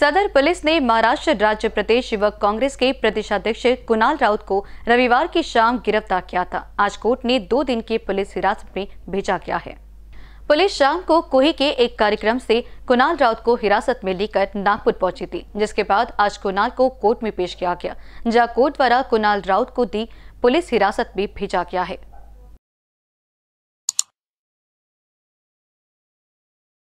सदर पुलिस ने महाराष्ट्र राज्य प्रदेश युवक कांग्रेस के प्रदेशाध्यक्ष कुणाल राउत को रविवार की शाम गिरफ्तार किया था आज कोर्ट ने दो दिन की पुलिस हिरासत में भेजा गया है पुलिस शाम को कोही के एक कार्यक्रम से कुणाल राउत को हिरासत में लेकर नागपुर पहुंची थी जिसके बाद आज कुणाल को कोर्ट में पेश किया गया जहां कोर्ट द्वारा कुणाल राउत को दी पुलिस हिरासत में भेजा गया है